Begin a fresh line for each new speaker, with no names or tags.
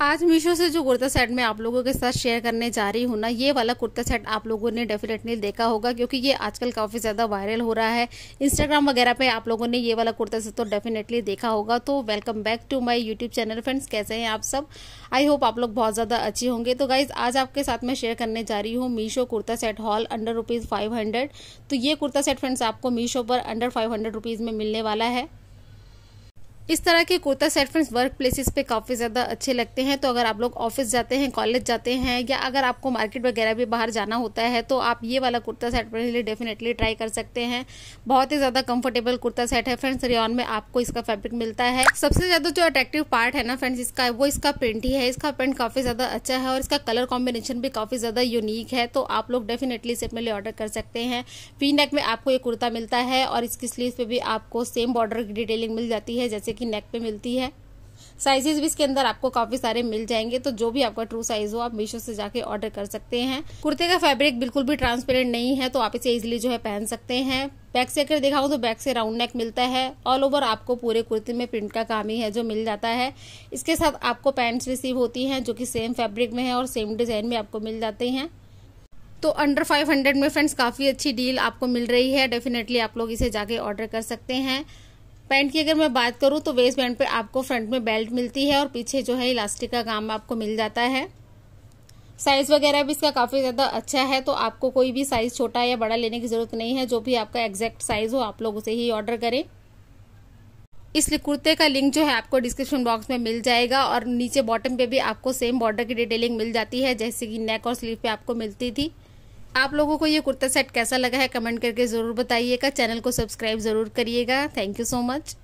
आज मीशो से जो कुर्ता सेट मैं आप लोगों के साथ शेयर करने जा रही हूँ ना ये वाला कुर्ता सेट आप लोगों ने डेफिनेटली देखा होगा क्योंकि ये आजकल काफ़ी ज़्यादा वायरल हो रहा है इंस्टाग्राम वगैरह पे आप लोगों ने ये वाला कुर्ता सेट तो डेफिनेटली देखा होगा तो welcome back to my YouTube channel friends कैसे हैं आप सब आई होप आप लोग बहुत ज़्यादा अच्छे होंगे तो गाइज आज आपके साथ मैं शेयर करने जा रही हूँ Meesho kurta set haul under rupees five तो ये कुर्ता सेट फ्रेंड्स आपको मीशो पर अंडर फाइव में मिलने वाला है इस तरह के kurta set friends work places पे काफ़ी ज़्यादा अच्छे लगते हैं तो अगर आप लोग ऑफिस जाते हैं कॉलेज जाते हैं या अगर आपको मार्केट वगैरह भी बाहर जाना होता है तो आप ये वाला कुर्ता सेट फ्रेंड्स लिए डेफिनेटली ट्राई कर सकते हैं बहुत ही ज़्यादा कंफर्टेबल कुर्ता सेट है फ्रेंड्स रियॉन में आपको इसका फैब्रिक मिलता है सबसे ज़्यादा जो अट्रैक्टिव पार्ट है ना फ्रेंड्स इसका वो इसका प्रिंट ही है इसका प्रिंट काफ़ी ज़्यादा अच्छा है और इसका कलर कॉम्बिनेशन भी काफ़ी ज़्यादा यूनिक है तो आप लोग डेफिनेटली इसे अपने लिए ऑर्डर कर सकते हैं फी नेक में आपको ये कुर्ता मिलता है और इसकी स्लीव पे भी आपको सेम बॉर्डर की डिटेलिंग मिल जाती है जैसे की नेक पे मिलती है साइजेस भी इसके अंदर आपको काफी सारे मिल जाएंगे तो जो भी आपका ट्रू साइज हो आप मीशो से जाके ऑर्डर कर सकते हैं कुर्ते का फैब्रिक बिल्कुल भी ट्रांसपेरेंट नहीं है तो आप इसे इजिली जो है पहन सकते हैं बैक से अगर दिखाऊं तो बैक से राउंड नेक मिलता है ऑल ओवर आपको पूरे कुर्ते में प्रिंट का काम ही है जो मिल जाता है इसके साथ आपको पैंट्स रिसीव होती है जो की सेम फेब्रिक में है और सेम डिजाइन में आपको मिल जाते हैं तो अंडर 500 में फ्रेंड्स काफ़ी अच्छी डील आपको मिल रही है डेफिनेटली आप लोग इसे जाके ऑर्डर कर सकते हैं पैंट की अगर मैं बात करूँ तो वेस्ट बैंड पे आपको फ्रंट में बेल्ट मिलती है और पीछे जो है इलास्टिक का काम आपको मिल जाता है साइज़ वगैरह भी इसका काफ़ी ज़्यादा अच्छा है तो आपको कोई भी साइज़ छोटा या बड़ा लेने की ज़रूरत नहीं है जो भी आपका एग्जैक्ट साइज़ हो आप लोग उसे ही ऑर्डर करें इस कुर्ते का लिंक जो है आपको डिस्क्रिप्शन बॉक्स में मिल जाएगा और नीचे बॉटम पे भी आपको सेम बॉर्डर की डिटेलिंग मिल जाती है जैसे कि नेक और स्लीव पे आपको मिलती थी आप लोगों को ये कुर्ता सेट कैसा लगा है कमेंट करके ज़रूर बताइएगा चैनल को सब्सक्राइब ज़रूर करिएगा थैंक यू सो मच